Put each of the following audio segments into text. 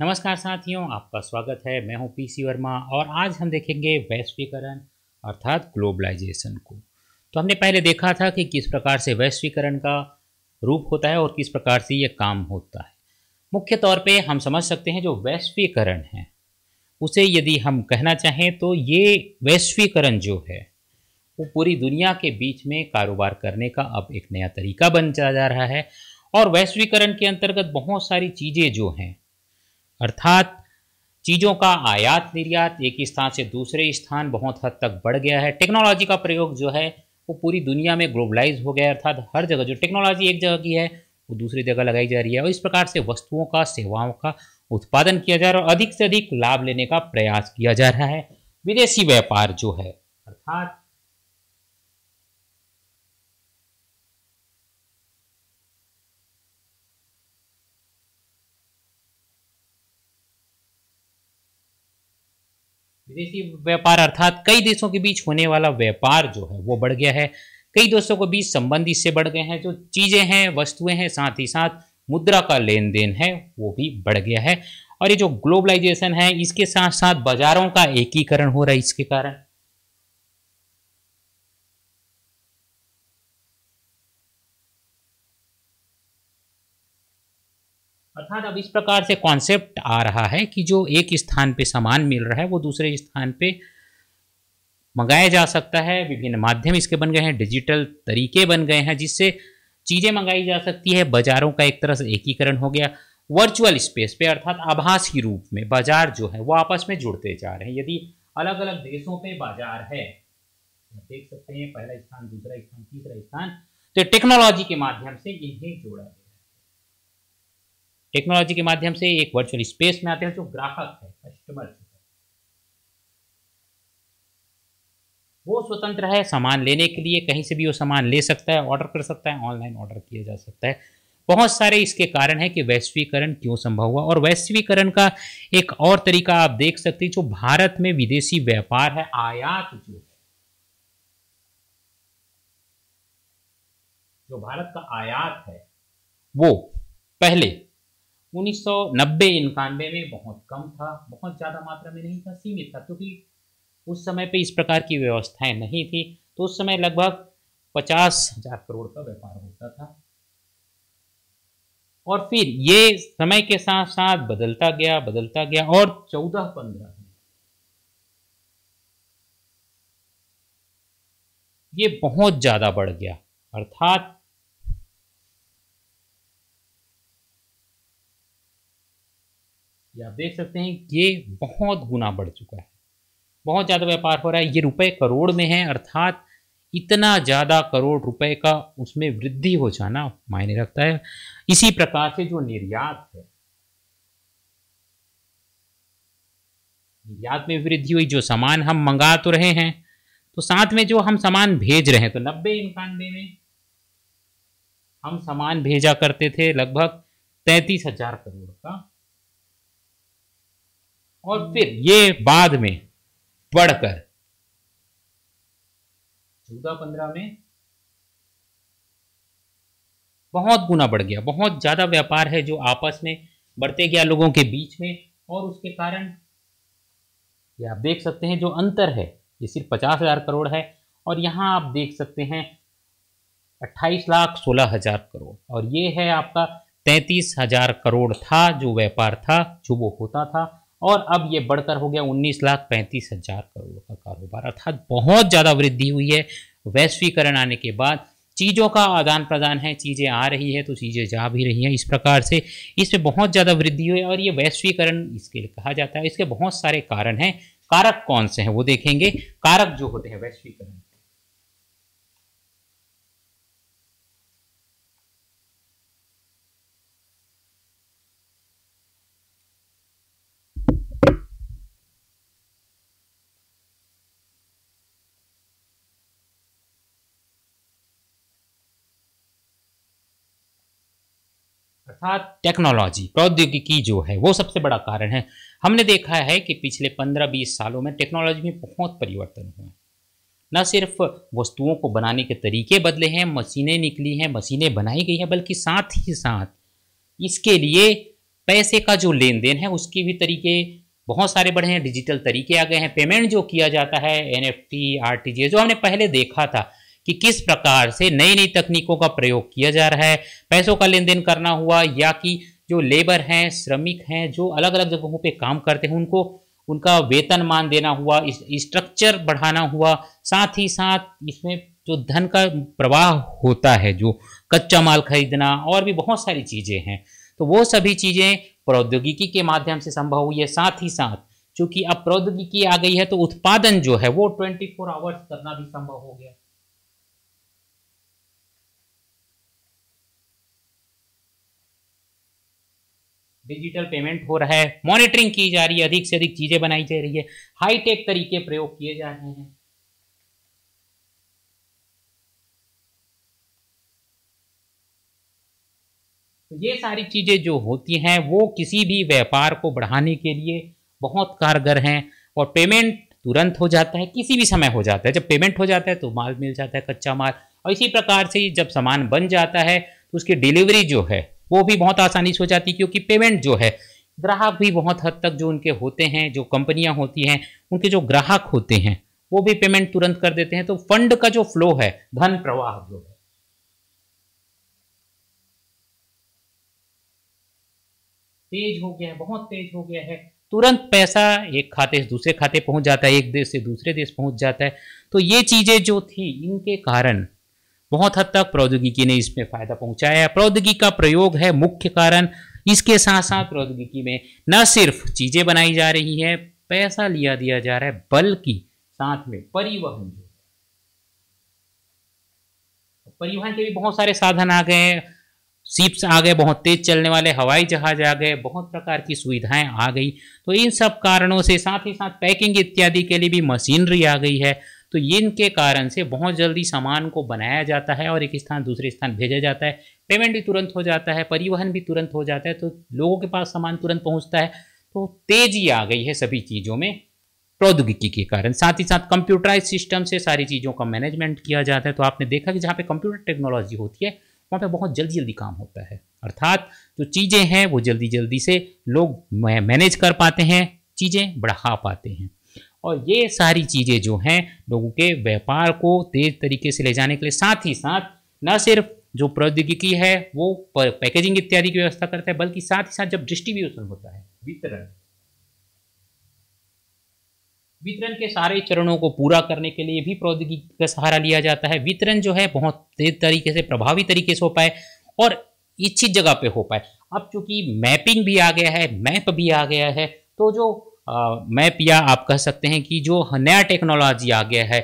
नमस्कार साथियों आपका स्वागत है मैं हूं पीसी वर्मा और आज हम देखेंगे वैश्वीकरण अर्थात ग्लोबलाइजेशन को तो हमने पहले देखा था कि किस प्रकार से वैश्वीकरण का रूप होता है और किस प्रकार से ये काम होता है मुख्य तौर पे हम समझ सकते हैं जो वैश्वीकरण है उसे यदि हम कहना चाहें तो ये वैश्वीकरण जो है वो पूरी दुनिया के बीच में कारोबार करने का अब एक नया तरीका बन जा रहा है और वैश्वीकरण के अंतर्गत बहुत सारी चीज़ें जो हैं अर्थात चीज़ों का आयात निर्यात एक स्थान से दूसरे स्थान बहुत हद तक बढ़ गया है टेक्नोलॉजी का प्रयोग जो है वो पूरी दुनिया में ग्लोबलाइज हो गया अर्थात हर जगह जो टेक्नोलॉजी एक जगह की है वो दूसरी जगह लगाई जा रही है और इस प्रकार से वस्तुओं का सेवाओं का उत्पादन किया जा रहा है और अधिक से अधिक लाभ लेने का प्रयास किया जा रहा है विदेशी व्यापार जो है अर्थात विदेशी व्यापार अर्थात कई देशों के बीच होने वाला व्यापार जो है वो बढ़ गया है कई देशों के बीच संबंध इससे बढ़ गए हैं जो चीज़ें हैं वस्तुएं हैं साथ ही साथ मुद्रा का लेन देन है वो भी बढ़ गया है और ये जो ग्लोबलाइजेशन है इसके साथ साथ बाज़ारों का एकीकरण हो रहा है इसके कारण अर्थात अब इस प्रकार से कॉन्सेप्ट आ रहा है कि जो एक स्थान पे सामान मिल रहा है वो दूसरे स्थान पे मंगाया जा सकता है विभिन्न माध्यम इसके बन गए हैं डिजिटल तरीके बन गए हैं जिससे चीज़ें मंगाई जा सकती है बाज़ारों का एक तरह से एकीकरण हो गया वर्चुअल स्पेस पे अर्थात आभास के रूप में बाज़ार जो है वो आपस में जुड़ते जा रहे हैं यदि अलग अलग देशों पे बाज़ार है देख सकते हैं पहला स्थान दूसरा स्थान तीसरा स्थान तो टेक्नोलॉजी के माध्यम से इन्हें जोड़ा टेक्नोलॉजी के माध्यम से एक वर्चुअल स्पेस में आते हैं जो ग्राहक है कस्टमर वो स्वतंत्र है सामान लेने के लिए कहीं से भी वो सामान ले सकता है ऑर्डर कर सकता है ऑनलाइन ऑर्डर किया जा सकता है बहुत सारे इसके कारण है कि वैश्वीकरण क्यों संभव हुआ और वैश्वीकरण का एक और तरीका आप देख सकते हैं जो भारत में विदेशी व्यापार है आयात जो है जो भारत का आयात है वो पहले उन्नीस सौ नब्बे इक्यानवे में बहुत कम था बहुत ज़्यादा मात्रा में नहीं था सीमित था क्योंकि उस समय पे इस प्रकार की व्यवस्थाएं नहीं थी तो उस समय लगभग पचास हजार करोड़ का व्यापार होता था और फिर ये समय के साथ साथ बदलता गया बदलता गया और चौदह पंद्रह ये बहुत ज़्यादा बढ़ गया अर्थात ये आप देख सकते हैं ये बहुत गुना बढ़ चुका है बहुत ज़्यादा व्यापार हो रहा है ये रुपए करोड़ में है अर्थात इतना ज़्यादा करोड़ रुपए का उसमें वृद्धि हो जाना मायने रखता है इसी प्रकार से जो निर्यात है निर्यात में वृद्धि हुई जो सामान हम मंगा तो रहे हैं तो साथ में जो हम सामान भेज रहे हैं तो नब्बे इक्यानवे में हम सामान भेजा करते थे लगभग तैंतीस हजार करोड़ का और फिर ये बाद में पढ़कर चौदह पंद्रह में बहुत गुना बढ़ गया बहुत ज़्यादा व्यापार है जो आपस में बढ़ते गया लोगों के बीच में और उसके कारण ये आप देख सकते हैं जो अंतर है ये सिर्फ पचास हज़ार करोड़ है और यहां आप देख सकते हैं अट्ठाईस लाख सोलह हज़ार करोड़ और ये है आपका तैतीस हज़ार करोड़ था जो व्यापार था जो वो होता था और अब ये बढ़कर हो गया उन्नीस लाख पैंतीस हज़ार करोड़ का कारोबार अर्थात बहुत ज़्यादा वृद्धि हुई है वैश्वीकरण आने के बाद चीज़ों का आदान प्रदान है चीज़ें आ रही है तो चीज़ें जा भी रही हैं इस प्रकार से इसमें बहुत ज़्यादा वृद्धि हुई और ये वैश्वीकरण इसके लिए कहा जाता है इसके बहुत सारे कारण हैं कारक कौन से हैं वो देखेंगे कारक जो होते हैं वैश्वीकरण अर्थात टेक्नोलॉजी प्रौद्योगिकी जो है वो सबसे बड़ा कारण है हमने देखा है कि पिछले 15-20 सालों में टेक्नोलॉजी में बहुत परिवर्तन हुए न सिर्फ वस्तुओं को बनाने के तरीके बदले हैं मशीनें निकली हैं मशीनें बनाई गई हैं बल्कि साथ ही साथ इसके लिए पैसे का जो लेन देन है उसके भी तरीके बहुत सारे बढ़े हैं डिजिटल तरीके आ गए हैं पेमेंट जो किया जाता है N F T R T G जो हमने पहले देखा था कि किस प्रकार से नई नई तकनीकों का प्रयोग किया जा रहा है पैसों का लेन देन करना हुआ या कि जो लेबर हैं श्रमिक हैं जो अलग अलग जगहों पे काम करते हैं उनको उनका वेतन मान देना हुआ स्ट्रक्चर बढ़ाना हुआ साथ ही साथ इसमें जो धन का प्रवाह होता है जो कच्चा माल खरीदना और भी बहुत सारी चीज़ें हैं तो वो सभी चीज़ें प्रौद्योगिकी के माध्यम से संभव हुई है साथ ही साथ चूंकि अब प्रौद्योगिकी आ गई है तो उत्पादन जो है वो ट्वेंटी फोर आवर्स करना भी संभव हो गया डिजिटल पेमेंट हो रहा है मॉनिटरिंग की जा रही है अधिक से अधिक चीज़ें बनाई जा रही है हाईटेक तरीके प्रयोग किए जा रहे हैं तो ये सारी चीज़ें जो होती हैं वो किसी भी व्यापार को बढ़ाने के लिए बहुत कारगर हैं और पेमेंट तुरंत हो जाता है किसी भी समय हो जाता है जब पेमेंट हो जाता है तो माल मिल जाता है कच्चा माल और इसी प्रकार से जब सामान बन जाता है तो उसकी डिलीवरी जो है वो भी बहुत आसानी से हो जाती है क्योंकि पेमेंट जो है ग्राहक भी बहुत हद तक जो उनके होते हैं जो कंपनियां होती हैं उनके जो ग्राहक होते हैं वो भी पेमेंट तुरंत कर देते हैं तो फंड का जो फ्लो है धन प्रवाह जो है तेज हो गया है बहुत तेज हो गया है तुरंत पैसा एक खाते से दूसरे खाते पहुंच जाता है एक देश से दूसरे देश पहुंच जाता है तो ये चीज़ें जो थी इनके कारण बहुत हद तक प्रौद्योगिकी ने इसमें फायदा पहुंचाया है प्रौद्योगिकी का प्रयोग है मुख्य कारण इसके साथ साथ प्रौद्योगिकी में न सिर्फ चीजें बनाई जा रही है पैसा लिया दिया जा रहा है बल्कि साथ में परिवहन जो परिवहन के भी बहुत सारे साधन आ गए हैं सीप्स आ गए बहुत तेज चलने वाले हवाई जहाज आ गए बहुत प्रकार की सुविधाएं आ गई तो इन सब कारणों से साथ ही साथ पैकिंग इत्यादि के लिए भी मशीनरी आ गई है तो इनके कारण से बहुत जल्दी सामान को बनाया जाता है और एक स्थान दूसरे स्थान भेजा जाता है पेमेंट भी तुरंत हो जाता है परिवहन भी तुरंत हो जाता है तो लोगों के पास सामान तुरंत पहुंचता है तो तेजी आ गई है सभी चीज़ों में प्रौद्योगिकी के कारण साथ ही साथ कंप्यूटराइज सिस्टम से सारी चीज़ों का मैनेजमेंट किया जाता है तो आपने देखा कि जहाँ पे कंप्यूटर टेक्नोलॉजी होती है वहाँ पे बहुत जल्दी जल्दी काम होता है अर्थात जो चीज़ें हैं वो जल्दी जल्दी से लोग मैनेज कर पाते हैं चीज़ें बढ़ा पाते हैं और ये सारी चीज़ें जो हैं लोगों के व्यापार को तेज तरीके से ले जाने के लिए साथ ही साथ न सिर्फ जो प्रौद्योगिकी है वो पैकेजिंग इत्यादि की व्यवस्था करता है बल्कि साथ ही साथ जब डिस्ट्रीब्यूशन होता है वितरण वितरण के सारे चरणों को पूरा करने के लिए भी प्रौद्योगिकी का सहारा लिया जाता है वितरण जो है बहुत तेज तरीके से प्रभावी तरीके से हो पाए और इच्छित जगह पे हो पाए अब चूंकि मैपिंग भी आ गया है मैप भी आ गया है तो जो मैप या आप कह सकते हैं कि जो नया टेक्नोलॉजी आ गया है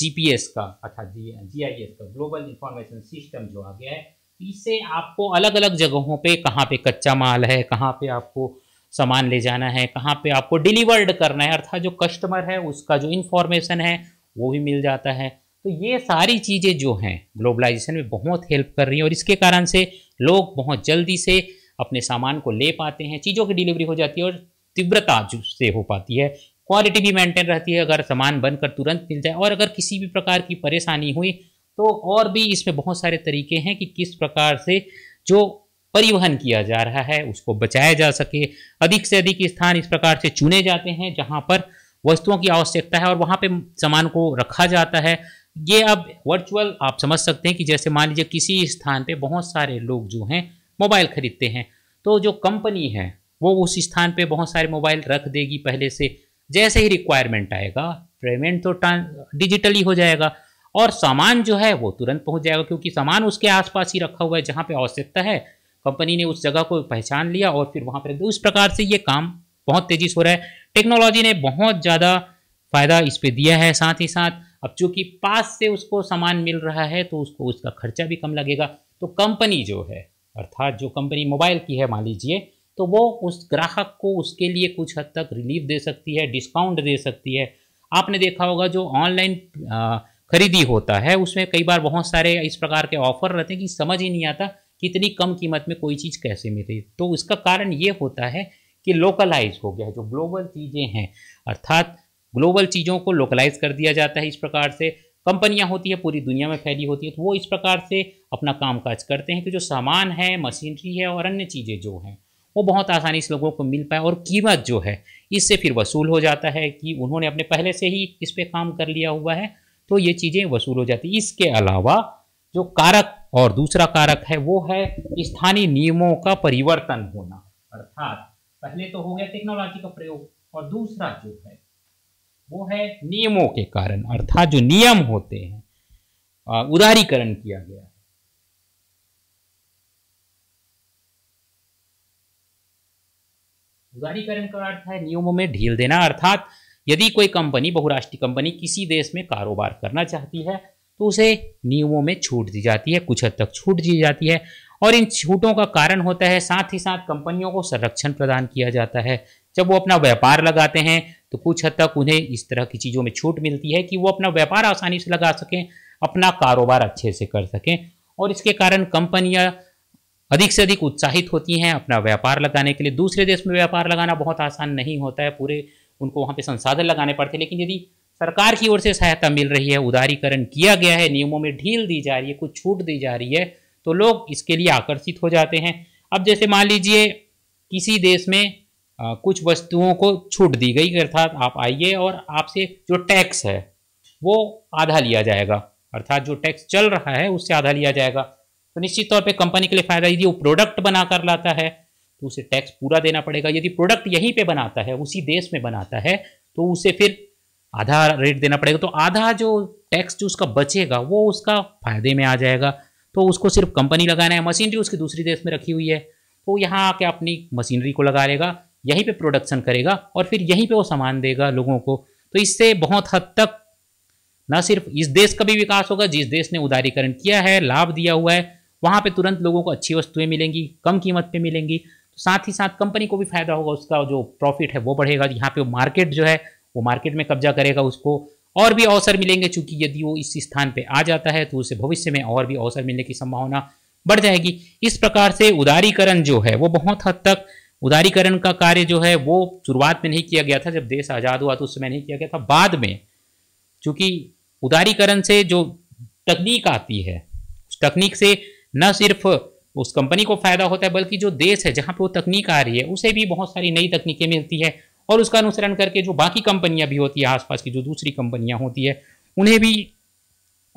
जीपीएस का अर्थात जी जी आई एस का ग्लोबल इंफॉर्मेशन सिस्टम जो आ गया है इससे आपको अलग अलग जगहों पे कहाँ पे कच्चा माल है कहाँ पे आपको सामान ले जाना है कहाँ पे आपको डिलीवर्ड करना है अर्थात जो कस्टमर है उसका जो इन्फॉर्मेशन है वो भी मिल जाता है तो ये सारी चीज़ें जो हैं ग्लोबलाइजेशन में बहुत हेल्प कर रही हैं और इसके कारण से लोग बहुत जल्दी से अपने सामान को ले पाते हैं चीज़ों की डिलीवरी हो जाती है और तीव्रता से हो पाती है क्वालिटी भी मेंटेन रहती है अगर सामान बनकर तुरंत मिल जाए और अगर किसी भी प्रकार की परेशानी हुई तो और भी इसमें बहुत सारे तरीके हैं कि किस प्रकार से जो परिवहन किया जा रहा है उसको बचाया जा सके अधिक से अधिक स्थान इस प्रकार से चुने जाते हैं जहाँ पर वस्तुओं की आवश्यकता है और वहाँ पर सामान को रखा जाता है ये अब वर्चुअल आप समझ सकते हैं कि जैसे मान लीजिए किसी स्थान पे बहुत सारे लोग जो हैं मोबाइल खरीदते हैं तो जो कंपनी है वो उस स्थान पे बहुत सारे मोबाइल रख देगी पहले से जैसे ही रिक्वायरमेंट आएगा पेमेंट तो डिजिटली हो जाएगा और सामान जो है वो तुरंत पहुंच जाएगा क्योंकि सामान उसके आसपास ही रखा हुआ है जहाँ पे आवश्यकता है कंपनी ने उस जगह को पहचान लिया और फिर वहाँ पर उस प्रकार से ये काम बहुत तेज़ी से हो रहा है टेक्नोलॉजी ने बहुत ज़्यादा फ़ायदा इस पर दिया है साथ ही साथ अब चूंकि पास से उसको सामान मिल रहा है तो उसको उसका खर्चा भी कम लगेगा तो कंपनी जो है अर्थात जो कंपनी मोबाइल की है मान लीजिए तो वो उस ग्राहक को उसके लिए कुछ हद तक रिलीफ दे सकती है डिस्काउंट दे सकती है आपने देखा होगा जो ऑनलाइन खरीदी होता है उसमें कई बार बहुत सारे इस प्रकार के ऑफर रहते हैं कि समझ ही नहीं आता कि इतनी कम कीमत में कोई चीज़ कैसे मिले तो उसका कारण ये होता है कि लोकलाइज हो गया है जो ग्लोबल चीज़ें हैं अर्थात ग्लोबल चीज़ों को लोकलाइज कर दिया जाता है इस प्रकार से कंपनियां होती है पूरी दुनिया में फैली होती है तो वो इस प्रकार से अपना कामकाज करते हैं कि जो सामान है मशीनरी है और अन्य चीज़ें जो हैं वो बहुत आसानी से लोगों को मिल पाए और कीमत जो है इससे फिर वसूल हो जाता है कि उन्होंने अपने पहले से ही इस पर काम कर लिया हुआ है तो ये चीज़ें वसूल हो जाती इसके अलावा जो कारक और दूसरा कारक है वो है स्थानीय नियमों का परिवर्तन होना अर्थात पहले तो हो गया टेक्नोलॉजी का प्रयोग और दूसरा जो है वो है नियमों के कारण अर्थात जो नियम होते हैं उदारीकरण किया गया उदारीकरण का अर्थ है नियमों में ढील देना अर्थात यदि कोई कंपनी बहुराष्ट्रीय कंपनी किसी देश में कारोबार करना चाहती है तो उसे नियमों में छूट दी जाती है कुछ हद तक छूट दी जाती है और इन छूटों का कारण होता है साथ ही साथ कंपनियों को संरक्षण प्रदान किया जाता है जब वो अपना व्यापार लगाते हैं तो कुछ हद तक उन्हें इस तरह की चीज़ों में छूट मिलती है कि वो अपना व्यापार आसानी से लगा सकें अपना कारोबार अच्छे से कर सकें और इसके कारण कंपनियां अधिक से अधिक उत्साहित होती हैं अपना व्यापार लगाने के लिए दूसरे देश में व्यापार लगाना बहुत आसान नहीं होता है पूरे उनको वहाँ पे संसाधन लगाने पड़ते हैं लेकिन यदि सरकार की ओर से सहायता मिल रही है उदारीकरण किया गया है नियमों में ढील दी जा रही है कुछ छूट दी जा रही है तो लोग इसके लिए आकर्षित हो जाते हैं अब जैसे मान लीजिए किसी देश में कुछ वस्तुओं को छूट दी गई अर्थात आप आइए और आपसे जो टैक्स है वो आधा लिया जाएगा अर्थात जो टैक्स चल रहा है उससे आधा लिया जाएगा तो निश्चित तौर पे कंपनी के लिए फायदा यदि वो प्रोडक्ट बनाकर लाता है तो उसे टैक्स पूरा देना पड़ेगा यदि प्रोडक्ट यहीं पे बनाता है उसी देश में बनाता है तो उसे फिर आधा रेट देना पड़ेगा तो आधा जो टैक्स जो उसका बचेगा वो उसका फायदे में आ जाएगा तो उसको सिर्फ कंपनी लगाना है मशीनरी उसकी दूसरी देश में रखी हुई है तो यहाँ आके अपनी मशीनरी को लगा लेगा यहीं पे प्रोडक्शन करेगा और फिर यहीं पे वो सामान देगा लोगों को तो इससे बहुत हद तक न सिर्फ इस देश का भी विकास होगा जिस देश ने उदारीकरण किया है लाभ दिया हुआ है वहाँ पर तुरंत लोगों को अच्छी वस्तुएँ मिलेंगी कम कीमत पर मिलेंगी तो साथ ही साथ कंपनी को भी फायदा होगा उसका जो प्रॉफिट है वो बढ़ेगा यहाँ पे मार्केट जो है वो मार्केट में कब्जा करेगा उसको और भी अवसर मिलेंगे चूंकि यदि वो इस स्थान पर आ जाता है तो उसे भविष्य में और भी अवसर मिलने की संभावना बढ़ जाएगी इस प्रकार से उदारीकरण जो है वो बहुत हद तक उदारीकरण का कार्य जो है वो शुरुआत में नहीं किया गया था जब देश आज़ाद हुआ तो उस समय नहीं किया गया था बाद में चूँकि उदारीकरण से जो तकनीक आती है उस तकनीक से न सिर्फ उस कंपनी को फ़ायदा होता है बल्कि जो देश है जहाँ पे वो तकनीक आ रही है उसे भी बहुत सारी नई तकनीकें मिलती है और उसका अनुसरण करके जो बाकी कंपनियाँ भी होती है आसपास की जो दूसरी कंपनियाँ होती है उन्हें भी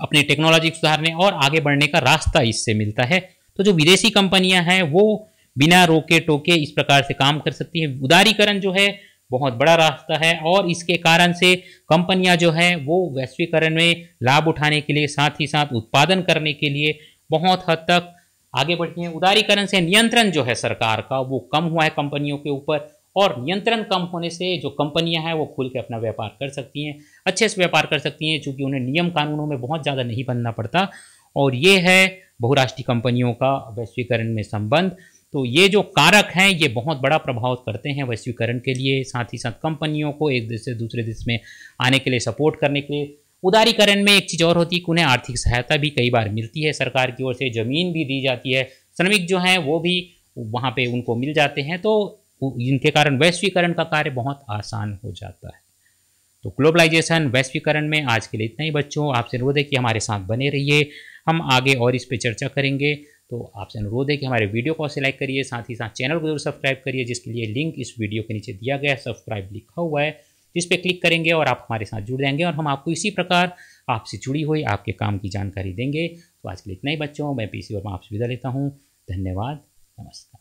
अपने टेक्नोलॉजी सुधारने और आगे बढ़ने का रास्ता इससे मिलता है तो जो विदेशी कंपनियाँ हैं वो बिना रोके टोके इस प्रकार से काम कर सकती है उदारीकरण जो है बहुत बड़ा रास्ता है और इसके कारण से कंपनियां जो हैं वो वैश्वीकरण में लाभ उठाने के लिए साथ ही साथ उत्पादन करने के लिए बहुत हद तक आगे बढ़ती हैं उदारीकरण से नियंत्रण जो है सरकार का वो कम हुआ है कंपनियों के ऊपर और नियंत्रण कम होने से जो कंपनियां हैं वो खुल के अपना व्यापार कर सकती हैं अच्छे से व्यापार कर सकती हैं क्योंकि उन्हें नियम कानूनों में बहुत ज़्यादा नहीं बनना पड़ता और ये है बहुराष्ट्रीय कंपनियों का वैश्वीकरण में संबंध तो ये जो कारक हैं ये बहुत बड़ा प्रभाव करते हैं वैश्वीकरण के लिए साथ ही साथ कंपनियों को एक देश से दूसरे देश में आने के लिए सपोर्ट करने के लिए उदारीकरण में एक चीज़ और होती है कि उन्हें आर्थिक सहायता भी कई बार मिलती है सरकार की ओर से ज़मीन भी दी जाती है श्रमिक जो हैं वो भी वहाँ पे उनको मिल जाते हैं तो इनके कारण वैश्वीकरण का कार्य बहुत आसान हो जाता है तो ग्लोबलाइजेशन वैश्वीकरण में आज के लिए इतना ही बच्चों आपसे अनुरोध है कि हमारे साथ बने रहिए हम आगे और इस पर चर्चा करेंगे तो आपसे अनुरोध है कि हमारे वीडियो को से लाइक करिए साथ ही साथ चैनल को जरूर सब्सक्राइब करिए जिसके लिए लिंक इस वीडियो के नीचे दिया गया है सब्सक्राइब लिखा हुआ है जिस पर क्लिक करेंगे और आप हमारे साथ जुड़ जाएंगे और हम आपको इसी प्रकार आपसे जुड़ी हुई आपके काम की जानकारी देंगे तो आज के लिए इतना ही बच्चों मैं सी वर्मा आपसे विदा लेता हूँ धन्यवाद नमस्कार